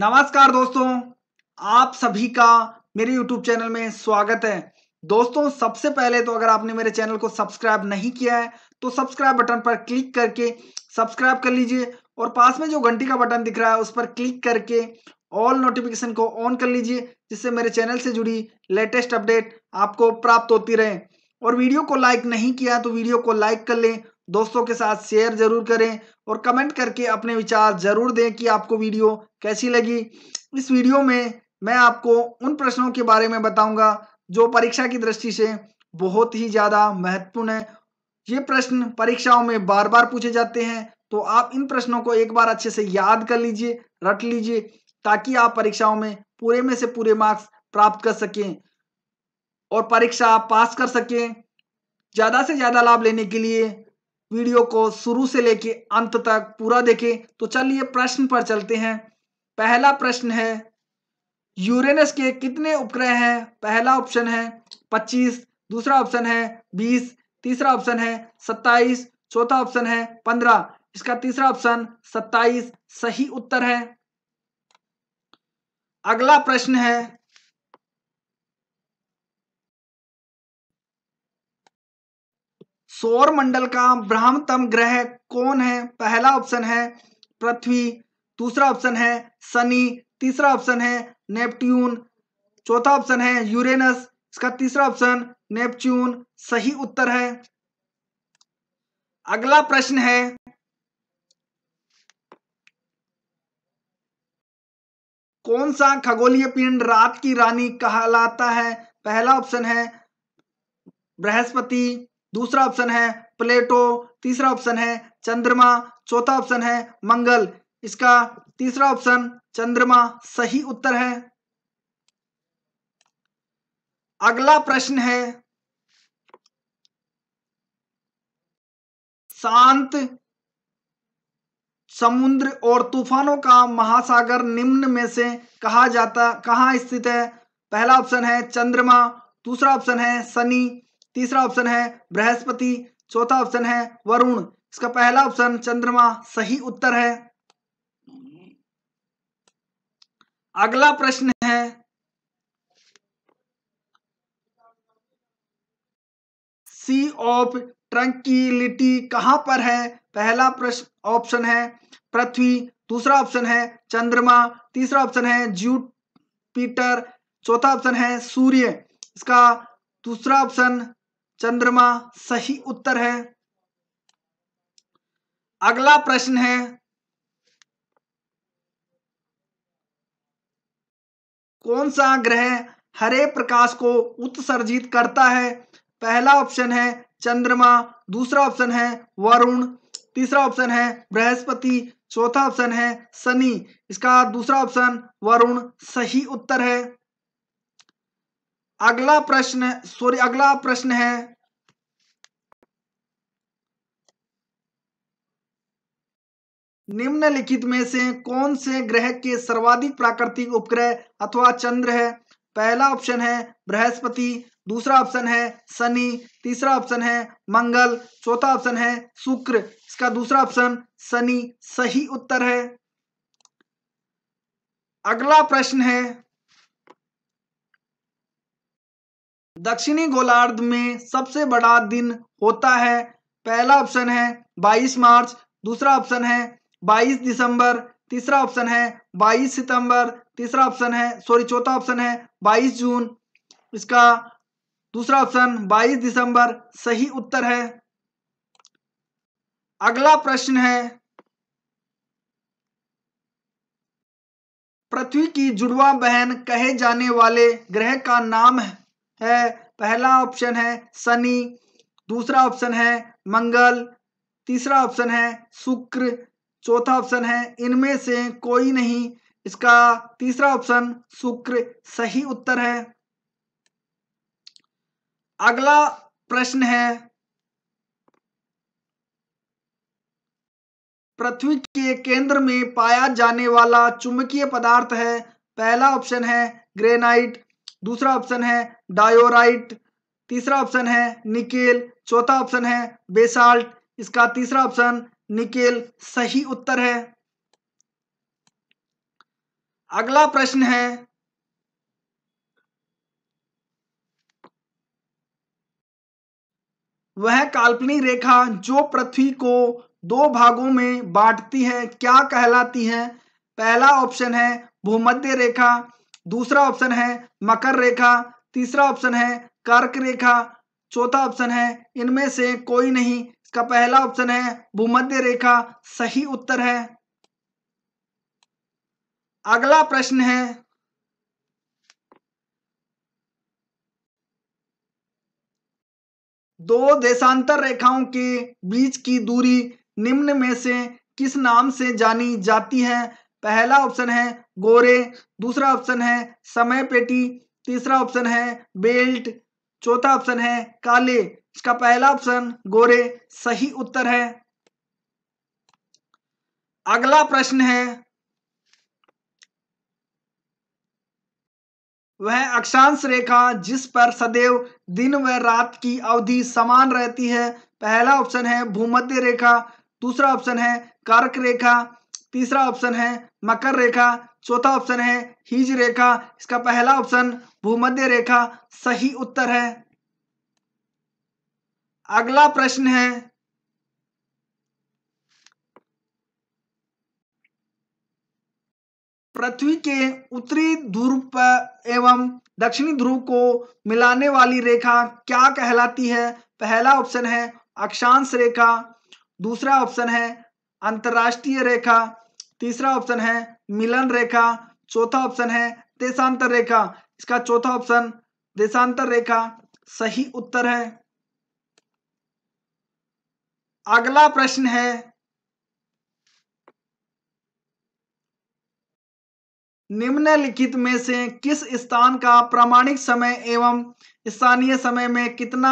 नमस्कार दोस्तों आप सभी का मेरे YouTube चैनल में स्वागत है दोस्तों सबसे पहले तो अगर आपने मेरे चैनल को सब्सक्राइब नहीं किया है तो सब्सक्राइब बटन पर क्लिक करके सब्सक्राइब कर लीजिए और पास में जो घंटी का बटन दिख रहा है उस पर क्लिक करके ऑल नोटिफिकेशन को ऑन कर लीजिए जिससे मेरे चैनल से जुड़ी लेटेस्ट अपडेट आपको प्राप्त होती रहे और वीडियो को लाइक नहीं किया तो वीडियो को लाइक कर लें दोस्तों के साथ शेयर जरूर करें और कमेंट करके अपने विचार जरूर दें कि आपको वीडियो कैसी लगी इस वीडियो में मैं आपको उन प्रश्नों के बारे में बताऊंगा जो परीक्षा की दृष्टि से बहुत ही ज़्यादा महत्वपूर्ण है ये प्रश्न परीक्षाओं में बार बार पूछे जाते हैं तो आप इन प्रश्नों को एक बार अच्छे से याद कर लीजिए रट लीजिए ताकि आप परीक्षाओं में पूरे में से पूरे मार्क्स प्राप्त कर सकें और परीक्षा पास कर सकें ज़्यादा से ज़्यादा लाभ लेने के लिए वीडियो को शुरू से लेके अंत तक पूरा देखें तो चलिए प्रश्न पर चलते हैं पहला प्रश्न है यूरेनस के कितने उपग्रह हैं पहला ऑप्शन है 25 दूसरा ऑप्शन है 20 तीसरा ऑप्शन है 27 चौथा ऑप्शन है 15 इसका तीसरा ऑप्शन 27 सही उत्तर है अगला प्रश्न है सौर मंडल का ब्राह्मतम ग्रह कौन है पहला ऑप्शन है पृथ्वी दूसरा ऑप्शन है शनि तीसरा ऑप्शन है नेपट्यून चौथा ऑप्शन है यूरेनस इसका तीसरा ऑप्शन नेपच्यून सही उत्तर है अगला प्रश्न है कौन सा खगोलीय पिंड रात की रानी कहलाता है पहला ऑप्शन है बृहस्पति दूसरा ऑप्शन है प्लेटो तीसरा ऑप्शन है चंद्रमा चौथा ऑप्शन है मंगल इसका तीसरा ऑप्शन चंद्रमा सही उत्तर है अगला प्रश्न है शांत समुद्र और तूफानों का महासागर निम्न में से कहा जाता कहां स्थित है पहला ऑप्शन है चंद्रमा दूसरा ऑप्शन है शनि तीसरा ऑप्शन है बृहस्पति चौथा ऑप्शन है वरुण इसका पहला ऑप्शन चंद्रमा सही उत्तर है अगला प्रश्न है सी ऑफ ट्रंकिलिटी कहां पर है पहला प्रश्न ऑप्शन है पृथ्वी दूसरा ऑप्शन है चंद्रमा तीसरा ऑप्शन है जूपीटर चौथा ऑप्शन है सूर्य इसका दूसरा ऑप्शन चंद्रमा सही उत्तर है अगला प्रश्न है कौन सा ग्रह हरे प्रकाश को उत्सर्जित करता है पहला ऑप्शन है चंद्रमा दूसरा ऑप्शन है वरुण तीसरा ऑप्शन है बृहस्पति चौथा ऑप्शन है शनि इसका दूसरा ऑप्शन वरुण सही उत्तर है अगला प्रश्न सॉरी अगला प्रश्न है निम्नलिखित में से कौन से ग्रह के सर्वाधिक प्राकृतिक उपग्रह अथवा चंद्र है पहला ऑप्शन है बृहस्पति दूसरा ऑप्शन है शनि तीसरा ऑप्शन है मंगल चौथा ऑप्शन है शुक्र इसका दूसरा ऑप्शन शनि सही उत्तर है अगला प्रश्न है दक्षिणी गोलार्ध में सबसे बड़ा दिन होता है पहला ऑप्शन है 22 मार्च दूसरा ऑप्शन है 22 दिसंबर तीसरा ऑप्शन है 22 सितंबर तीसरा ऑप्शन है सॉरी चौथा ऑप्शन है 22 जून इसका दूसरा ऑप्शन 22 दिसंबर सही उत्तर है अगला प्रश्न है पृथ्वी की जुड़वा बहन कहे जाने वाले ग्रह का नाम है है पहला ऑप्शन है शनि दूसरा ऑप्शन है मंगल तीसरा ऑप्शन है शुक्र चौथा ऑप्शन है इनमें से कोई नहीं इसका तीसरा ऑप्शन शुक्र सही उत्तर है अगला प्रश्न है पृथ्वी के केंद्र में पाया जाने वाला चुंबकीय पदार्थ है पहला ऑप्शन है ग्रेनाइट दूसरा ऑप्शन है डायोराइट तीसरा ऑप्शन है निकेल चौथा ऑप्शन है बेसाल्ट इसका तीसरा ऑप्शन निकेल सही उत्तर है अगला प्रश्न है वह काल्पनिक रेखा जो पृथ्वी को दो भागों में बांटती है क्या कहलाती है पहला ऑप्शन है भूमध्य रेखा दूसरा ऑप्शन है मकर रेखा तीसरा ऑप्शन है कर्क रेखा चौथा ऑप्शन है इनमें से कोई नहीं इसका पहला ऑप्शन है भूमध्य रेखा सही उत्तर है अगला प्रश्न है दो देशांतर रेखाओं के बीच की दूरी निम्न में से किस नाम से जानी जाती है पहला ऑप्शन है गोरे दूसरा ऑप्शन है समय पेटी तीसरा ऑप्शन है बेल्ट चौथा ऑप्शन है काले इसका पहला ऑप्शन गोरे सही उत्तर है अगला प्रश्न है वह अक्षांश रेखा जिस पर सदैव दिन व रात की अवधि समान रहती है पहला ऑप्शन है भूमध्य रेखा दूसरा ऑप्शन है कर्क रेखा तीसरा ऑप्शन है मकर रेखा चौथा ऑप्शन है हिज रेखा इसका पहला ऑप्शन भूमध्य रेखा सही उत्तर है अगला प्रश्न है पृथ्वी के उत्तरी ध्रुव एवं दक्षिणी ध्रुव को मिलाने वाली रेखा क्या कहलाती है पहला ऑप्शन है अक्षांश रेखा दूसरा ऑप्शन है अंतर्राष्ट्रीय रेखा तीसरा ऑप्शन है मिलन रेखा चौथा ऑप्शन है देशांतर रेखा इसका चौथा ऑप्शन देशांतर रेखा सही उत्तर है अगला प्रश्न है निम्नलिखित में से किस स्थान का प्रामाणिक समय एवं स्थानीय समय में कितना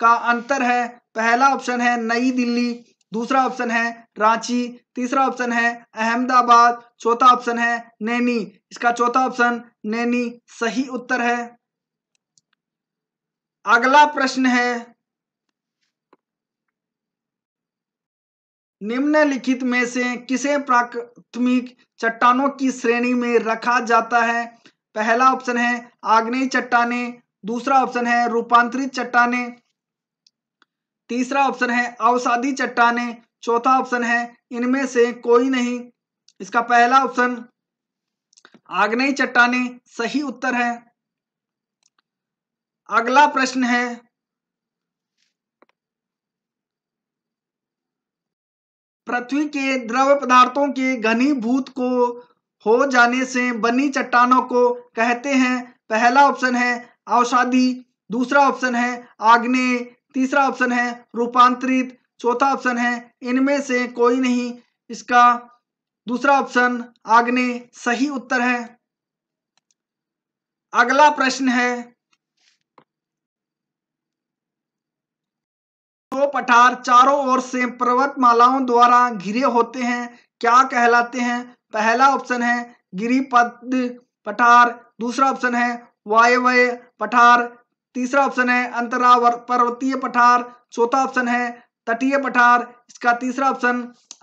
का अंतर है पहला ऑप्शन है नई दिल्ली दूसरा ऑप्शन है रांची तीसरा ऑप्शन है अहमदाबाद चौथा ऑप्शन है नैनी इसका चौथा ऑप्शन नैनी सही उत्तर है अगला प्रश्न है निम्नलिखित में से किसे प्राथमिक चट्टानों की श्रेणी में रखा जाता है पहला ऑप्शन है आग्नेय चट्टाने दूसरा ऑप्शन है रूपांतरित चट्टाने तीसरा ऑप्शन है अवसादी चट्टाने चौथा ऑप्शन है इनमें से कोई नहीं इसका पहला ऑप्शन आग्नेय चट्टाने सही उत्तर है अगला प्रश्न है पृथ्वी के द्रव पदार्थों के घनीभूत को हो जाने से बनी चट्टानों को कहते हैं पहला ऑप्शन है अवसादी दूसरा ऑप्शन है आग्नेय तीसरा ऑप्शन है रूपांतरित चौथा ऑप्शन है इनमें से कोई नहीं इसका दूसरा ऑप्शन आग्ने सही उत्तर है अगला प्रश्न है तो पठार चारों ओर से पर्वतमालाओं द्वारा घिरे होते हैं क्या कहलाते हैं पहला ऑप्शन है गिरिपद पठार दूसरा ऑप्शन है वायव्य पठार तीसरा ऑप्शन है अंतरा पर्वतीय पठार चौथा ऑप्शन है तटीय पठार इसका तीसरा ऑप्शन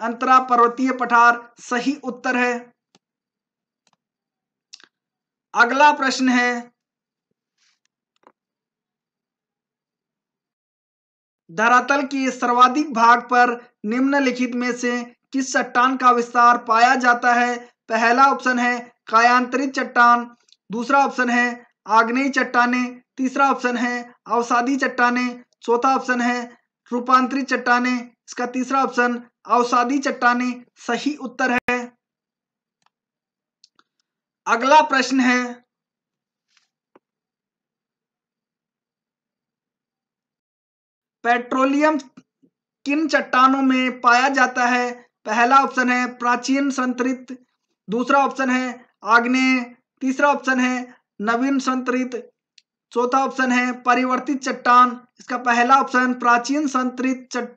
अंतरा पर्वतीय पठार सही उत्तर है अगला प्रश्न है धरातल के सर्वाधिक भाग पर निम्नलिखित में से किस चट्टान का विस्तार पाया जाता है पहला ऑप्शन है कायांतरित चट्टान दूसरा ऑप्शन है आग्नेय चट्टाने तीसरा ऑप्शन है अवसादी चट्टाने चौथा ऑप्शन है रूपांतरित चट्टाने इसका तीसरा ऑप्शन अवसादी चट्टाने सही उत्तर है अगला प्रश्न है पेट्रोलियम किन चट्टानों में पाया जाता है पहला ऑप्शन है प्राचीन संतरित दूसरा ऑप्शन है आग्नेय तीसरा ऑप्शन है नवीन संतरित चौथा ऑप्शन है परिवर्तित चट्टान इसका पहला ऑप्शन प्राचीन संतरित चट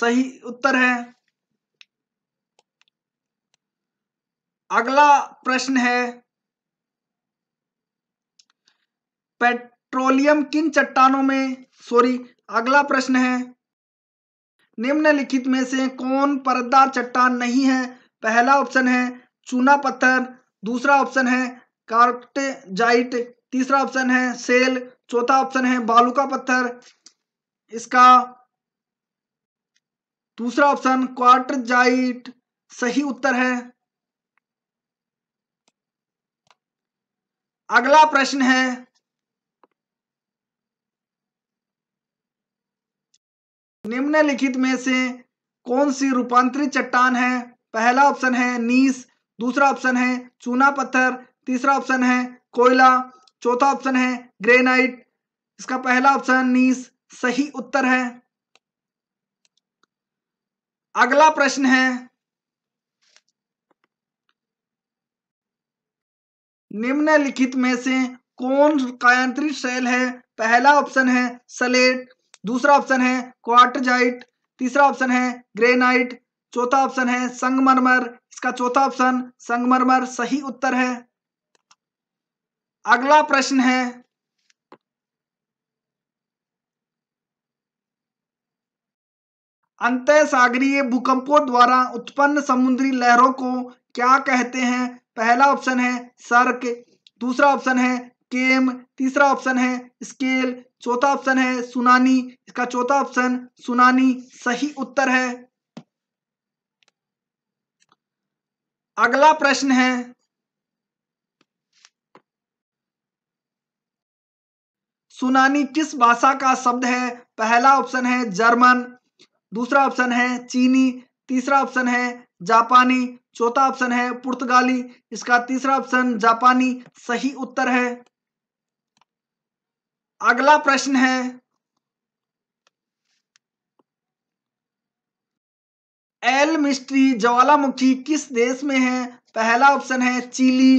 सही उत्तर है अगला प्रश्न है पेट्रोलियम किन चट्टानों में सॉरी अगला प्रश्न है निम्नलिखित में से कौन परदार चट्टान नहीं है पहला ऑप्शन है चूना पत्थर दूसरा ऑप्शन है कार्टेजाइट तीसरा ऑप्शन है सेल चौथा ऑप्शन है बालू का पत्थर इसका दूसरा ऑप्शन क्वार्टर सही उत्तर है अगला प्रश्न है निम्नलिखित में से कौन सी रूपांतरित चट्टान है पहला ऑप्शन है नीस दूसरा ऑप्शन है चूना पत्थर तीसरा ऑप्शन है कोयला चौथा ऑप्शन है ग्रेनाइट इसका पहला ऑप्शन नीस सही उत्तर है अगला प्रश्न है निम्नलिखित में से कौन कायांतरित शैल है पहला ऑप्शन है सलेट दूसरा ऑप्शन है क्वार्टजाइट तीसरा ऑप्शन है ग्रेनाइट चौथा ऑप्शन है संगमरमर इसका चौथा ऑप्शन संगमरमर सही उत्तर है अगला प्रश्न है अंत सागरीय भूकंपों द्वारा उत्पन्न समुद्री लहरों को क्या कहते हैं पहला ऑप्शन है सर्क दूसरा ऑप्शन है केम तीसरा ऑप्शन है स्केल चौथा ऑप्शन है सुनानी इसका चौथा ऑप्शन सुनानी सही उत्तर है अगला प्रश्न है सुनानी किस भाषा का शब्द है पहला ऑप्शन है जर्मन दूसरा ऑप्शन है चीनी तीसरा ऑप्शन है जापानी चौथा ऑप्शन है पुर्तगाली इसका तीसरा ऑप्शन जापानी सही उत्तर है अगला प्रश्न है एल मिस्ट्री ज्वालामुखी किस देश में है पहला ऑप्शन है चिली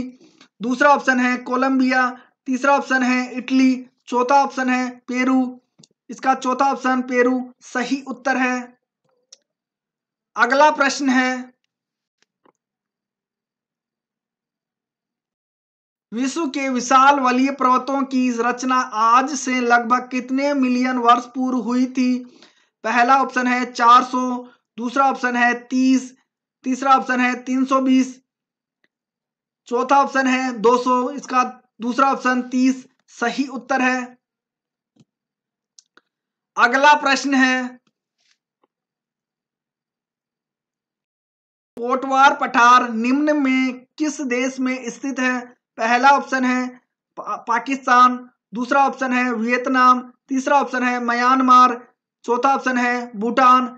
दूसरा ऑप्शन है कोलंबिया तीसरा ऑप्शन है इटली चौथा ऑप्शन है पेरू इसका चौथा ऑप्शन पेरू सही उत्तर है अगला प्रश्न है विश्व के विशाल वलीय पर्वतों की रचना आज से लगभग कितने मिलियन वर्ष पूर्व हुई थी पहला ऑप्शन है 400 दूसरा ऑप्शन है 30 तीसरा ऑप्शन है 320 चौथा ऑप्शन है 200 इसका दूसरा ऑप्शन सही उत्तर है अगला प्रश्न है कोटवार पठार निम्न में किस देश में स्थित है पहला ऑप्शन है पा, पाकिस्तान दूसरा ऑप्शन है वियतनाम तीसरा ऑप्शन है म्यांमार चौथा ऑप्शन है भूटान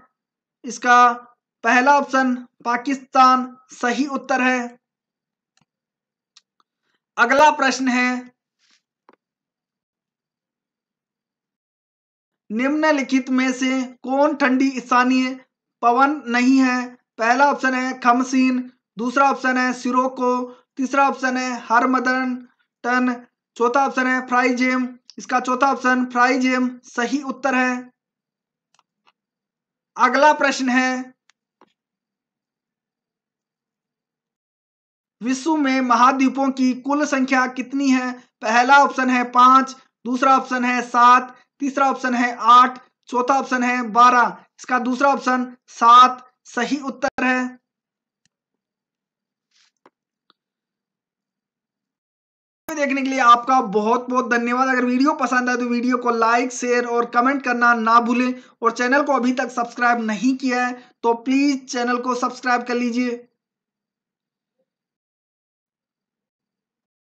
इसका पहला ऑप्शन पाकिस्तान सही उत्तर है अगला प्रश्न है निम्नलिखित में से कौन ठंडी स्थानीय पवन नहीं है पहला ऑप्शन है खमसीन दूसरा ऑप्शन है सिरोको तीसरा ऑप्शन है हरमदन टन चौथा ऑप्शन है फ्राइजेम इसका चौथा ऑप्शन फ्राइजेम सही उत्तर है अगला प्रश्न है विश्व में महाद्वीपों की कुल संख्या कितनी है पहला ऑप्शन है पांच दूसरा ऑप्शन है सात तीसरा ऑप्शन है आठ चौथा ऑप्शन है बारह इसका दूसरा ऑप्शन सात सही उत्तर है देखने के लिए आपका बहुत बहुत धन्यवाद अगर वीडियो पसंद आए तो वीडियो को लाइक शेयर और कमेंट करना ना भूलें और चैनल को अभी तक सब्सक्राइब नहीं किया है तो प्लीज चैनल को सब्सक्राइब कर लीजिए